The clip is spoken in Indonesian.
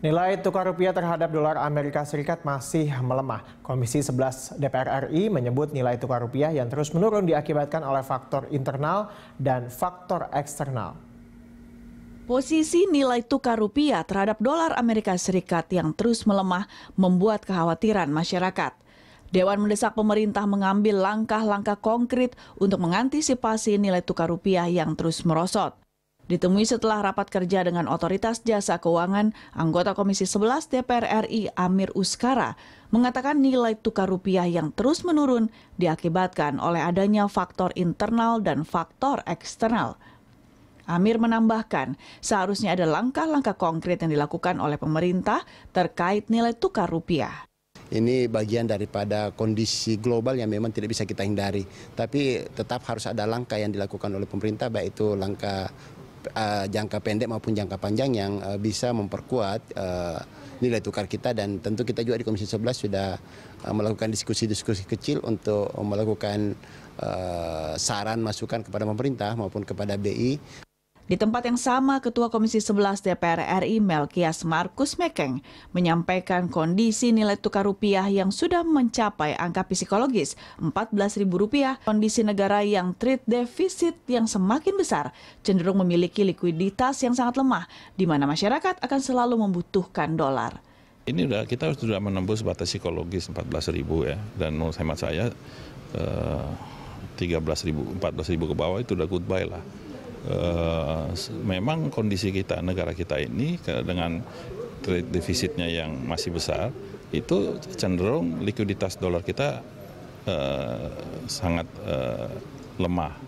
Nilai tukar rupiah terhadap dolar Amerika Serikat masih melemah. Komisi 11 DPR RI menyebut nilai tukar rupiah yang terus menurun diakibatkan oleh faktor internal dan faktor eksternal. Posisi nilai tukar rupiah terhadap dolar Amerika Serikat yang terus melemah membuat kekhawatiran masyarakat. Dewan mendesak pemerintah mengambil langkah-langkah konkret untuk mengantisipasi nilai tukar rupiah yang terus merosot. Ditemui setelah rapat kerja dengan Otoritas Jasa Keuangan, anggota Komisi 11 DPR RI Amir Uskara mengatakan nilai tukar rupiah yang terus menurun diakibatkan oleh adanya faktor internal dan faktor eksternal. Amir menambahkan, seharusnya ada langkah-langkah konkret yang dilakukan oleh pemerintah terkait nilai tukar rupiah ini bagian daripada kondisi global yang memang tidak bisa kita hindari. Tapi tetap harus ada langkah yang dilakukan oleh pemerintah, baik itu langkah uh, jangka pendek maupun jangka panjang yang uh, bisa memperkuat uh, nilai tukar kita dan tentu kita juga di Komisi 11 sudah uh, melakukan diskusi-diskusi kecil untuk melakukan uh, saran masukan kepada pemerintah maupun kepada BI di tempat yang sama, Ketua Komisi 11 DPR RI Melkias Markus Mekeng menyampaikan kondisi nilai tukar rupiah yang sudah mencapai angka psikologis Rp14.000, kondisi negara yang treat defisit yang semakin besar cenderung memiliki likuiditas yang sangat lemah, di mana masyarakat akan selalu membutuhkan dolar. Ini udah kita sudah menembus batas psikologis 14.000 ya, dan menurut hemat saya eh, 13.000, 14.000 ke bawah itu udah goodbye lah. Eh, memang kondisi kita negara kita ini dengan trade defisitnya yang masih besar itu cenderung likuiditas dolar kita eh, sangat eh, lemah